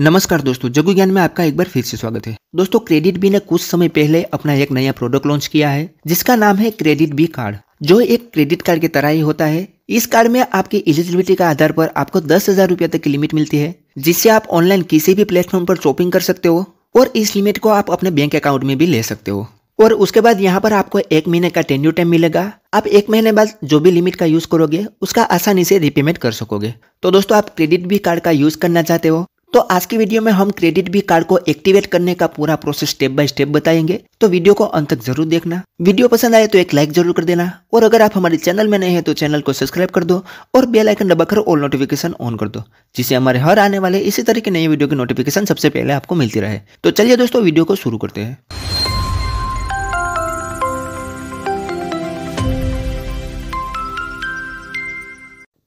नमस्कार दोस्तों जगु ज्ञान में आपका एक बार फिर से स्वागत है दोस्तों क्रेडिट बी ने कुछ समय पहले अपना एक नया प्रोडक्ट लॉन्च किया है जिसका नाम है क्रेडिट बी कार्ड जो एक क्रेडिट कार्ड की तरह ही होता है इस कार्ड में आपकी एलिजिबिलिटी के आधार पर आपको दस हजार रुपया तक की लिमिट मिलती है जिससे आप ऑनलाइन किसी भी प्लेटफॉर्म पर शॉपिंग कर सकते हो और इस लिमिट को आप अपने बैंक अकाउंट में भी ले सकते हो और उसके बाद यहाँ पर आपको एक महीने का टेन्यू टाइम मिलेगा आप एक महीने बाद जो भी लिमिट का यूज करोगे उसका आसानी से रिपेमेंट कर सकोगे तो दोस्तों आप क्रेडिट भी कार्ड का यूज करना चाहते हो तो आज की वीडियो में हम क्रेडिट भी कार्ड को एक्टिवेट करने का पूरा प्रोसेस स्टेप बाय स्टेप बताएंगे तो वीडियो को अंत तक जरूर देखना वीडियो पसंद आए तो एक लाइक जरूर कर देना और अगर आप हमारे चैनल में नए हैं तो चैनल को सब्सक्राइब कर दो और बेल आइकन दबाकर ऑल नोटिफिकेशन ऑन कर दो जिससे हमारे हर आने वाले इसी तरह के नए वीडियो की नोटिफिकेशन सबसे पहले आपको मिलती रहे तो चलिए दोस्तों वीडियो को शुरू करते हैं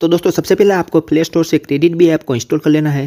तो दोस्तों सबसे पहले आपको प्ले स्टोर से क्रेडिट बी ऐप को इंस्टॉल कर लेना है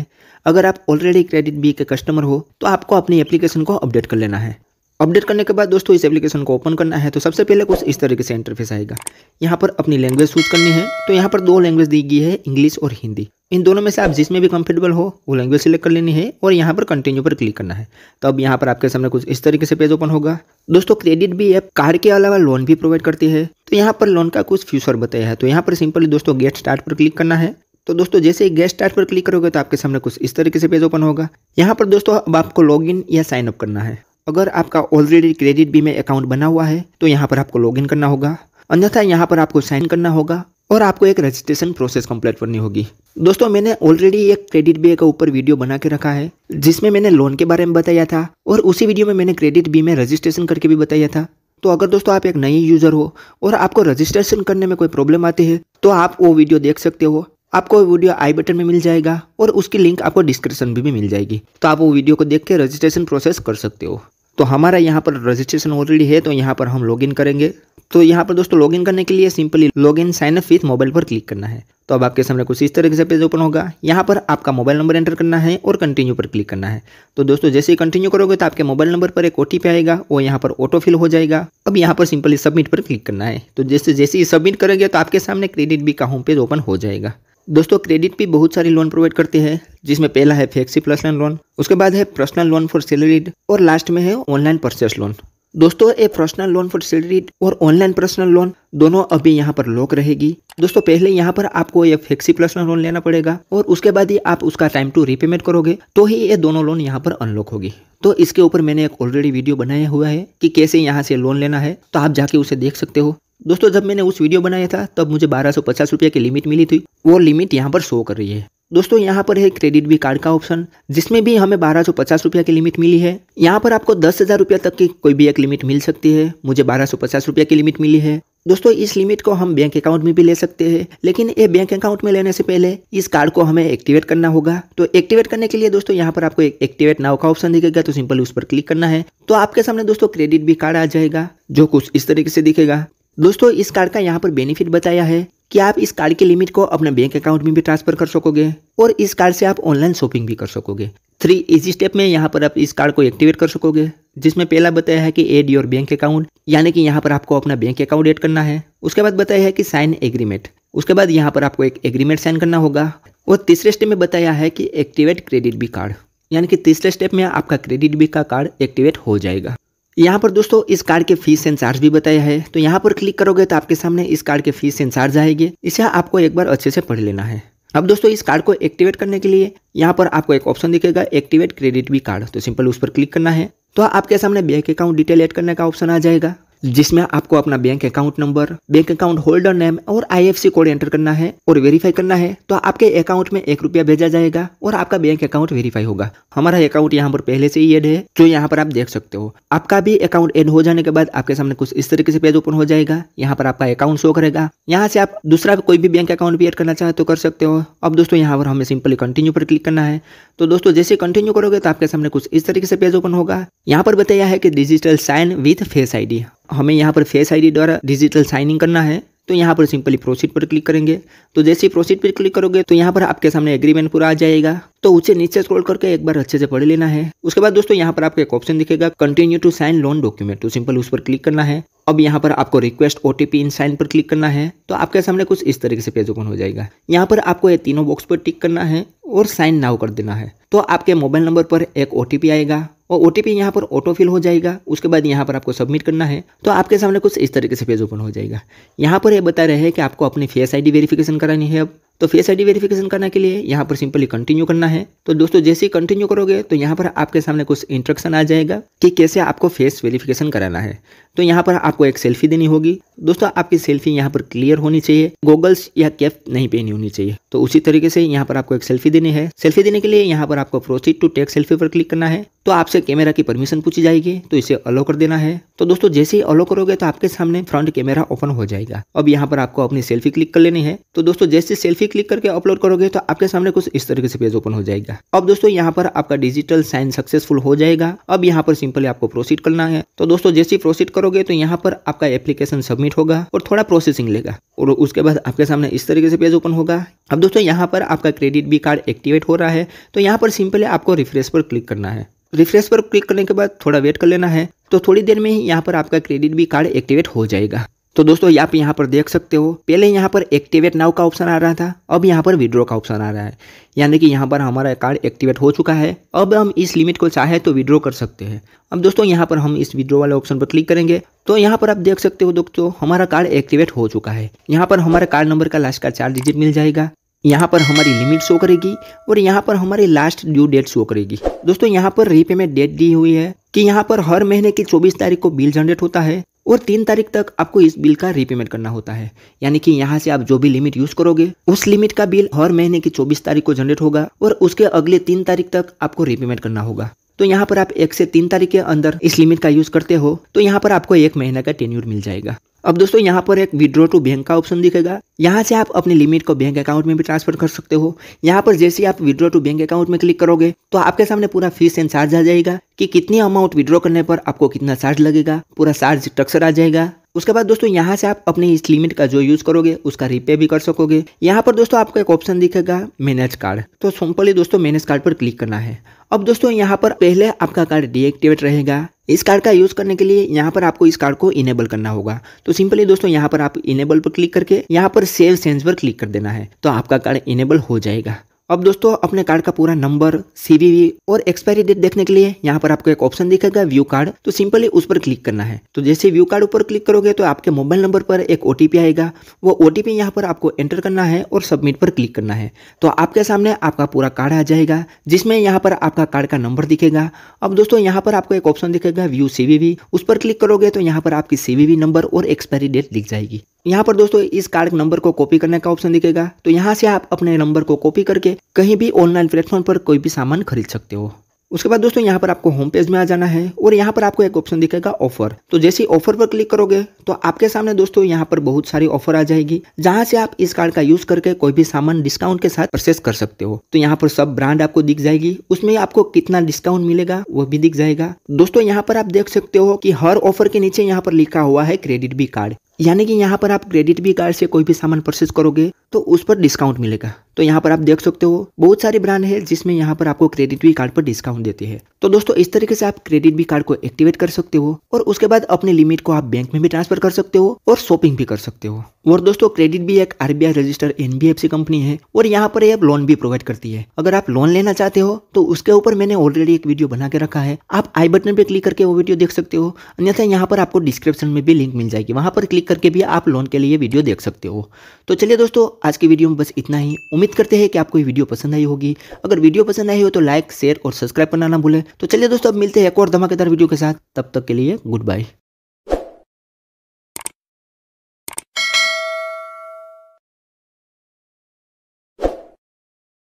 अगर आप ऑलरेडी क्रेडिट बी के कस्टमर हो तो आपको अपनी एप्लीकेशन को अपडेट कर लेना है अपडेट करने के बाद दोस्तों इस एप्लीकेशन को ओपन करना है तो सबसे पहले कुछ इस तरीके से इंटरफेस आएगा यहाँ पर अपनी लैंग्वेज चूज करनी है तो यहाँ पर दो लैंग्वेज दी गई है इंग्लिश और हिंदी इन दोनों में से आप जिसमें भी कंफर्टेबल हो वो लैंग्वेज सेलेक्ट कर लेनी है और यहाँ पर कंटिन्यू पर क्लिक करना है तो अब यहाँ पर आपके सामने कुछ इस तरीके से पेज ओपन होगा दोस्तों क्रेडिट भी ऐप कार के अलावा लोन भी प्रोवाइड करती है तो यहाँ पर लोन का कुछ फ्यूचर बताया है तो यहाँ पर सिंपली दोस्तों गेट स्टार्ट पर क्लिक करना है तो दोस्तों जैसे ही गेट स्टार्ट पर क्लिक करोगे तो आपके सामने कुछ इस तरीके से पेज ओपन होगा यहाँ पर दोस्तों अब आपको इन या साइन अप करना है अगर आपका ऑलरेडी क्रेडिट बी में अकाउंट बना हुआ है तो यहाँ पर आपको इन करना होगा अन्यथा यहाँ पर आपको साइन करना होगा और आपको एक रजिस्ट्रेशन प्रोसेस कंप्लीट करनी होगी दोस्तों मैंने ऑलरेडी एक क्रेडिट बी का ऊपर वीडियो बना के रखा है जिसमें मैंने लोन के बारे में बताया था और उसी वीडियो में मैंने क्रेडिट बी में रजिस्ट्रेशन करके भी बताया था तो अगर दोस्तों आप एक नई यूज़र हो और आपको रजिस्ट्रेशन करने में कोई प्रॉब्लम आती है तो आप वो वीडियो देख सकते हो आपको वीडियो आई बटन में मिल जाएगा और उसकी लिंक आपको डिस्क्रिप्शन में भी मिल जाएगी तो आप वो वीडियो को देख के रजिस्ट्रेशन प्रोसेस कर सकते हो तो हमारा यहाँ पर रजिस्ट्रेशन ऑलरेडी है तो यहाँ पर हम लॉगिन करेंगे तो यहाँ पर दोस्तों लॉगिन करने के लिए simply log in sign up with mobile पर क्लिक करना है तो अब आपके सामने कुछ इस तरह से पेज ओपन होगा यहाँ पर आपका मोबाइल नंबर एंटर करना है और कंटिन्यू पर क्लिक करना है तो दोस्तों जैसे ही कंटिन्यू करोगे तो आपके मोबाइल नंबर पर एक ओ आएगा वो यहाँ पर ऑटो फिल हो जाएगा अब यहाँ पर सिंपली सबमिट पर क्लिक करना है तो जैसे जैसे ही सबमिट करेंगे तो आपके सामने क्रेडिट बी का होम पेज ओपन हो जाएगा दोस्तों क्रेडिट भी बहुत सारे लोन प्रोवाइड करते हैं जिसमें पहला है फेक्सी पर्सनल लोन उसके बाद है पर्सनल लोन फॉर सैलरीड और लास्ट में है ऑनलाइन परचेस लोन दोस्तों ये पर्सनल लोन फॉर सैलरी और ऑनलाइन पर्सनल लोन दोनों अभी यहाँ पर लॉक रहेगी दोस्तों पहले यहाँ पर आपको ये फ्लेक्सी पर्सनल लोन लेना पड़ेगा और उसके बाद ही आप उसका टाइम टू रिपेमेंट करोगे तो ही ये दोनों लोन यहाँ पर अनलॉक होगी तो इसके ऊपर मैंने एक ऑलरेडी वीडियो बनाया हुआ है कि कैसे यहाँ से लोन लेना है तो आप जाके उसे देख सकते हो दोस्तों जब मैंने उस वीडियो बनाया था तब मुझे बारह सौ पचास रुपये की लिमिट मिली थी वो लिमिट यहाँ पर शो कर रही है दोस्तों यहाँ पर है क्रेडिट भी कार्ड का ऑप्शन जिसमें भी हमें बारह सौ पचास रुपया की लिमिट मिली है यहाँ पर आपको दस हज़ार रुपया तक की कोई भी एक लिमिट मिल सकती है मुझे बारह सौ पचास रुपया की लिमिट मिली है दोस्तों इस लिमिट को हम बैंक अकाउंट में भी ले सकते हैं लेकिन ये बैंक अकाउंट में लेने से पहले इस कार्ड को हमें एक्टिवेट करना होगा तो एक्टिवेट करने के लिए दोस्तों यहाँ पर आपको एक एक्टिवेट नाव का ऑप्शन दिखेगा तो सिंपल उस पर क्लिक करना है तो आपके सामने दोस्तों क्रेडिट भी कार्ड आ जाएगा जो कुछ इस तरीके से दिखेगा दोस्तों इस कार्ड का यहाँ पर बेनिफिट बताया है कि आप इस कार्ड की लिमिट को अपने बैंक अकाउंट में भी ट्रांसफर कर सकोगे और इस कार्ड से आप ऑनलाइन शॉपिंग भी कर सकोगे थ्री इजी स्टेप में यहाँ पर आप इस कार्ड को एक्टिवेट कर सकोगे जिसमें पहला बताया है कि एड योर बैंक अकाउंट यानी कि यहाँ पर आपको अपना बैंक अकाउंट एड करना है उसके बाद बताया है कि साइन एग्रीमेंट उसके बाद यहाँ पर आपको एक एग्रीमेंट साइन करना होगा और तीसरे स्टेप में बताया है कि एक्टिवेट क्रेडिट भी कार्ड यानी कि तीसरे स्टेप में आपका क्रेडिट भी का कार्ड एक्टिवेट हो जाएगा यहाँ पर दोस्तों इस कार्ड के फीस एंड चार्ज भी बताया है तो यहाँ पर क्लिक करोगे तो आपके सामने इस कार्ड के फीस एंड चार्ज आएगी इसे आपको एक बार अच्छे से पढ़ लेना है अब दोस्तों इस कार्ड को एक्टिवेट करने के लिए यहाँ पर आपको एक ऑप्शन दिखेगा एक्टिवेट क्रेडिट भी कार्ड तो सिंपल उस पर क्लिक करना है तो आपके सामने बैंक अकाउंट डिटेल एड करने का ऑप्शन आ जाएगा जिसमें आपको अपना bank account number bank account holder name और आईएफसी कोड एंटर करना है और वेरीफाई करना है तो आपके अकाउंट में एक रुपया भेजा जाएगा और आपका बैंक अकाउंट वेरीफाई होगा हमारा अकाउंट यहाँ पर पहले से ही एड है जो यहाँ पर आप देख सकते हो आपका भी अकाउंट एड हो जाने के बाद आपके सामने कुछ इस तरीके से पेज ओपन हो जाएगा यहाँ पर आपका अकाउंट शो करेगा यहाँ से आप दूसरा कोई भी बैंक अकाउंट भी एड करना चाहे तो कर सकते हो अब दोस्तों यहाँ पर हमें सिंपली कंटिन्यू पर क्लिक करना है तो दोस्तों जैसे कंटिन्यू करोगे तो आपके सामने कुछ इस तरीके से पेज ओपन होगा यहाँ पर बताया है कि digital sign with face ID हमें यहाँ पर फेस आईडी द्वारा डिजिटल साइनिंग करना है तो यहाँ पर सिंपली प्रोसीड पर क्लिक करेंगे तो जैसे ही प्रोसीड पर क्लिक करोगे तो यहाँ पर आपके सामने एग्रीमेंट पूरा आ जाएगा तो उसे नीचे स्क्रॉल करके एक बार अच्छे से पढ़ लेना है उसके बाद दोस्तों यहाँ पर आपको एक ऑप्शन दिखेगा continue to sign loan document तो सिंपल उस पर क्लिक करना है अब यहाँ पर आपको रिक्वेस्ट ओ इन साइन पर क्लिक करना है तो आपके सामने कुछ इस तरीके से पेज ओपन हो जाएगा यहाँ पर आपको ये तीनों बॉक्स पर टिक करना है और साइन नाउ कर देना है तो आपके मोबाइल नंबर पर एक ओ आएगा और ओ टी यहाँ पर ऑटो फिल हो जाएगा उसके बाद यहाँ पर आपको सबमिट करना है तो आपके सामने कुछ इस तरीके से पेज ओपन हो जाएगा यहाँ पर ये बता रहे हैं कि आपको अपनी फेस आईडी वेरिफिकेशन करानी है अब तो फेस आईडी वेरिफिकेशन करने के लिए यहाँ पर सिंपली कंटिन्यू करना है तो दोस्तों जैसे ही कंटिन्यू करोगे तो यहाँ पर आपके सामने कुछ इंस्ट्रक्शन आ जाएगा कि कैसे आपको फेस वेरिफिकेशन कराना है तो यहाँ पर आपको एक सेल्फी देनी होगी दोस्तों आपकी सेल्फी यहाँ पर क्लियर होनी चाहिए गोगल्स या कैप नहीं पहनी होनी चाहिए तो उसी तरीके से यहाँ पर आपको एक सेल्फी देनी है सेल्फी देने के लिए यहाँ पर आपको प्रोसीड टू टेक सेल्फी पर क्लिक करना है तो आपसे कैमरा की परमिशन पूछी जाएगी तो इसे अलो कर देना है तो दोस्तों जैसे ही अलो करोगे तो आपके सामने फ्रंट कैमरा ओपन हो जाएगा अब यहाँ पर आपको अपनी सेल्फी क्लिक कर लेनी है तो दोस्तों जैसे सेल्फी क्लिक करके अपलोड करोगे तो आपके सामने कुछ इस तरीके से पेज ओपन हो जाएगा अब दोस्तों यहाँ पर आपका डिजिटल साइन सक्सेसफुल हो जाएगा अब यहाँ पर सिंपली आपको प्रोसीड करना है तो दोस्तों जैसे प्रोसीड करोगे तो यहाँ पर आपका एप्लीकेशन सबमिट होगा और थोड़ा प्रोसेसिंग लेगा और उसके बाद आपके सामने इस तरीके से पेज ओपन होगा अब दोस्तों यहाँ पर आपका क्रेडिट भी कार्ड एक्टिवेट हो रहा है तो यहाँ पर सिंपली आपको रिफ्रेश पर क्लिक करना है रिफ्रेश पर क्लिक करने के बाद थोड़ा वेट कर लेना है तो थोड़ी देर में ही यहाँ पर आपका क्रेडिट भी कार्ड एक्टिवेट हो जाएगा तो दोस्तों आप यहाँ पर देख सकते हो पहले यहाँ पर एक्टिवेट नाउ का ऑप्शन आ रहा था अब यहाँ पर विड्रॉ का ऑप्शन आ रहा है यानी कि यहाँ पर हमारा कार्ड एक्टिवेट हो चुका है अब हम इस लिमिट को चाहे तो विड्रॉ कर सकते हैं अब दोस्तों यहाँ पर हम इस विड्रॉ वाले ऑप्शन पर क्लिक करेंगे तो यहाँ पर आप देख सकते हो दोस्तों हमारा कार्ड एक्टिवेट हो चुका है यहाँ पर हमारा कार्ड नंबर का लास्ट का चार डिजिट मिल जाएगा यहाँ पर हमारी लिमिट शो करेगी और यहाँ पर हमारी लास्ट ड्यू डेट शो करेगी दोस्तों यहाँ पर रीपेमेंट डेट दी हुई है कि यहाँ पर हर महीने की 24 तारीख को बिल जनरेट होता है और तीन तारीख तक आपको इस बिल का रीपेमेंट करना होता है यानी कि यहाँ से आप जो भी लिमिट यूज करोगे उस लिमिट का बिल हर महीने की चौबीस तारीख को जनरेट होगा और उसके अगले तीन तारीख तक आपको रीपेमेंट करना होगा तो यहाँ पर आप एक से तीन तारीख के अंदर इस लिमिट का यूज करते हो तो यहाँ पर आपको एक महीने का टेन्यूर मिल जाएगा अब दोस्तों यहाँ पर एक विड्रो टू बैंक का ऑप्शन दिखेगा यहाँ से आप अपने लिमिट को बैंक अकाउंट में भी ट्रांसफर कर सकते हो यहाँ पर जैसे आप विड्रो टू बैंक अकाउंट में क्लिक करोगे तो आपके सामने पूरा फीस एंड चार्ज आ जाएगा कि कितनी अमाउंट विड्रो करने पर आपको कितना चार्ज लगेगा पूरा चार्ज स्ट्रक्चर आ जाएगा उसके बाद दोस्तों यहाँ से आप अपने इस लिमिट का जो यूज करोगे उसका रिपे भी कर सकोगे यहाँ पर दोस्तों आपको एक ऑप्शन दिखेगा मैनेज कार्ड तो सिंपली दोस्तों मैनेज कार्ड पर क्लिक करना है अब दोस्तों यहाँ पर पहले आपका कार्ड डीएक्टिवेट रहेगा इस कार्ड का यूज़ करने के लिए यहाँ पर आपको इस कार्ड को इनेबल करना होगा तो सिंपली दोस्तों यहाँ पर आप इनेबल पर क्लिक करके यहाँ पर सेव सेंस पर क्लिक कर देना है तो आपका कार्ड इनेबल हो जाएगा अब दोस्तों अपने कार्ड का पूरा नंबर सीवीवी और एक्सपायरी डेट देखने के लिए यहाँ पर आपको एक ऑप्शन दिखेगा व्यू कार्ड तो सिंपली उस पर क्लिक करना है तो जैसे व्यू कार्ड ऊपर क्लिक करोगे तो आपके मोबाइल नंबर पर एक ओटीपी आएगा वो ओटीपी यहाँ पर आपको एंटर करना है और सबमिट पर क्लिक करना है तो आपके सामने आपका पूरा कार्ड आ जाएगा जिसमें यहाँ पर आपका कार्ड का नंबर दिखेगा अब दोस्तों यहाँ पर आपको एक ऑप्शन दिखेगा व्यू सीवीवी उस पर क्लिक करोगे तो यहाँ पर आपकी सीवीवी नंबर और एक्सपायरी डेट दिख जाएगी यहाँ पर दोस्तों इस कार्ड नंबर को कॉपी करने का ऑप्शन दिखेगा तो यहाँ से आप अपने नंबर को कॉपी करके कहीं भी ऑनलाइन प्लेटफॉर्म पर कोई भी सामान खरीद सकते हो उसके बाद दोस्तों यहाँ पर आपको होम पेज में आ जाना है और यहाँ पर आपको एक ऑप्शन दिखेगा ऑफर तो जैसे ऑफर पर क्लिक करोगे तो आपके सामने दोस्तों यहाँ पर बहुत सारी ऑफर आ जाएगी जहाँ से आप इस कार्ड का यूज करके कोई भी सामान डिस्काउंट के साथ परचेस कर सकते हो तो यहाँ पर सब ब्रांड आपको दिख जाएगी उसमें आपको कितना डिस्काउंट मिलेगा वो भी दिख जाएगा दोस्तों यहाँ पर आप देख सकते हो की हर ऑफर के नीचे यहाँ पर लिखा हुआ है क्रेडिट भी कार्ड यानी कि यहाँ पर आप क्रेडिट भी कार्ड से कोई भी सामान परचेज करोगे तो उस पर डिस्काउंट मिलेगा तो यहाँ पर आप देख सकते हो बहुत सारे ब्रांड है जिसमें यहाँ पर आपको क्रेडिट भी कार्ड पर डिस्काउंट देते हैं तो दोस्तों इस तरीके से आप क्रेडिट भी कार्ड को एक्टिवेट कर सकते हो और उसके बाद अपने लिमिट को आप बैंक में भी ट्रांसफर कर सकते हो और शॉपिंग भी कर सकते हो और दोस्तों क्रेडिट भी एक आरबीआई रजिस्टर एनबीएफसी कंपनी है और यहाँ पर यह लोन भी प्रोवाइड करती है अगर आप लोन लेना चाहते हो तो उसके ऊपर मैंने ऑलरेडी एक वीडियो बना के रखा है आप आई बटन पर क्लिक करके वो वीडियो देख सकते हो अन्यथा यहाँ पर आपको डिस्क्रिप्शन में भी लिंक मिल जाएगी वहां पर क्लिक करके भी आप लोन के लिए वीडियो देख सकते हो तो चलिए दोस्तों आज के वीडियो में बस इतना ही उम्मीद करते हैं कि आपको ये वीडियो पसंद आई होगी अगर वीडियो पसंद आई हो तो लाइक शेयर और सब्सक्राइब करना ना भूलें तो चलिए दोस्तों अब मिलते हैं एक और धमाकेदार वीडियो के साथ तब तक के लिए गुड बाय